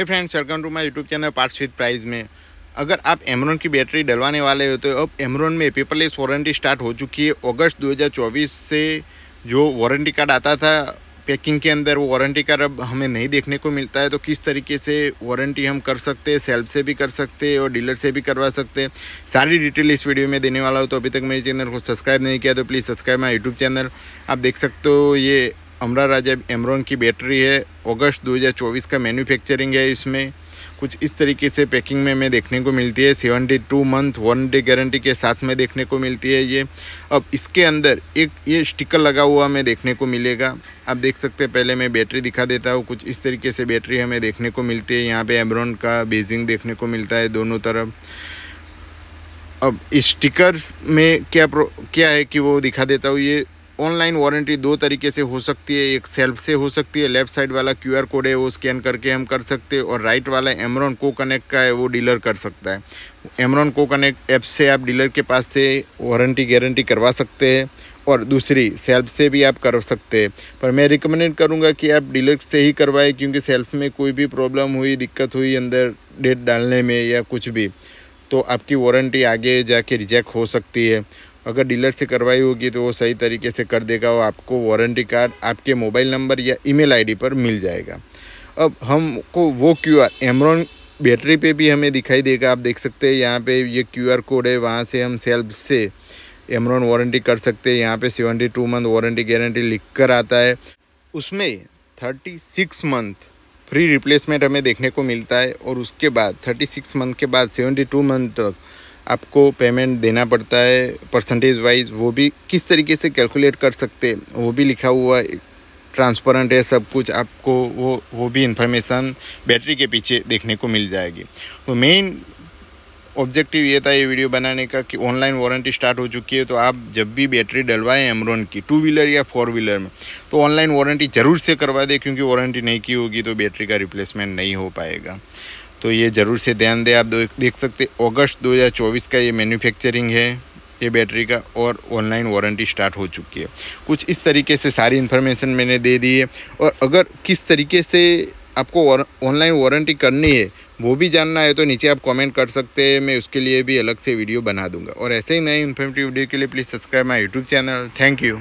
hey friends welcome to my YouTube channel parts with price में अगर आप Amaron की बैटरी डलवाने वाले हो तो अब एमरॉन में पेपरलेस वारंटी स्टार्ट हो चुकी है अगस्त 2024 से जो वारंटी कार्ड आता था पैकिंग के अंदर वो वारंटी कार्ड अब हमें नहीं देखने को मिलता है तो किस तरीके से वारंटी हम कर सकते हैं सेल्फ से भी कर सकते हैं और डीलर से भी करवा सकते हैं सारी डिटेल इस वीडियो में देने वाला हो तो अभी तक मेरे चैनल को सब्सक्राइब नहीं किया तो please subscribe my YouTube channel आप देख सकते हो ये अमरा राजा एमरोन की बैटरी है अगस्त 2024 का मैन्युफैक्चरिंग है इसमें कुछ इस तरीके से पैकिंग में मैं देखने को मिलती है seventy two month one day guarantee के साथ में देखने को मिलती है ये अब इसके अंदर एक ये स्टिकर लगा हुआ हमें देखने को मिलेगा आप देख सकते हैं पहले मैं बैटरी दिखा देता हूँ कुछ इस तरीके से बैटरी हमें देखने को मिलती है यहाँ पर एमरॉन का बेजिंग देखने को मिलता है दोनों तरफ अब स्टिकर्स में क्या क्या है कि वो दिखा देता हूँ ये ऑनलाइन वारंटी दो तरीके से हो सकती है एक सेल्फ से हो सकती है लेफ्ट साइड वाला क्यूआर कोड है वो स्कैन करके हम कर सकते हैं और राइट वाला एमरॉन को कनेक्ट का है वो डीलर कर सकता है एमरॉन को कनेक्ट ऐप से आप डीलर के पास से वारंटी गारंटी करवा सकते हैं और दूसरी सेल्फ से भी आप कर सकते हैं पर मैं रिकमेंड करूँगा कि आप डीलर से ही करवाएं क्योंकि सेल्फ में कोई भी प्रॉब्लम हुई दिक्कत हुई अंदर डेट डालने में या कुछ भी तो आपकी वारंटी आगे जाके रिजेक्ट हो सकती है अगर डीलर से करवाई होगी तो वो सही तरीके से कर देगा और आपको वारंटी कार्ड आपके मोबाइल नंबर या ईमेल आईडी पर मिल जाएगा अब हमको वो क्यू आर एमरॉन बैटरी पे भी हमें दिखाई देगा आप देख सकते हैं यहाँ पे ये क्यू आर कोड है वहाँ से हम सेल्फ से एमरॉन वारंटी कर सकते हैं यहाँ पे seventy two month warranty guarantee लिख कर आता है उसमें thirty six month free replacement हमें देखने को मिलता है और उसके बाद थर्टी सिक्स मंथ के बाद सेवेंटी टू मंथ तक आपको पेमेंट देना पड़ता है परसेंटेज वाइज वो भी किस तरीके से कैलकुलेट कर सकते वो भी लिखा हुआ है ट्रांसपेरेंट है सब कुछ आपको वो वो भी इंफॉर्मेशन बैटरी के पीछे देखने को मिल जाएगी तो मेन ऑब्जेक्टिव ये था ये वीडियो बनाने का कि ऑनलाइन वारंटी स्टार्ट हो चुकी है तो आप जब भी बैटरी डलवाएं एमरोन की टू व्हीलर या फोर व्हीलर में तो ऑनलाइन वारंटी ज़रूर से करवा दें क्योंकि वारंटी नहीं की होगी तो बैटरी का रिप्लेसमेंट नहीं हो पाएगा तो ये ज़रूर से ध्यान दें आप देख सकते अगस्त 2024 का ये मैन्युफैक्चरिंग है ये बैटरी का और ऑनलाइन वारंटी स्टार्ट हो चुकी है कुछ इस तरीके से सारी इन्फॉर्मेशन मैंने दे दी है और अगर किस तरीके से आपको ऑनलाइन वारंटी करनी है वो भी जानना है तो नीचे आप कमेंट कर सकते हैं मैं उसके लिए भी अलग से वीडियो बना दूंगा और ऐसे ही नए इन्फॉर्मेटिव वीडियो के लिए please subscribe my YouTube channel thank you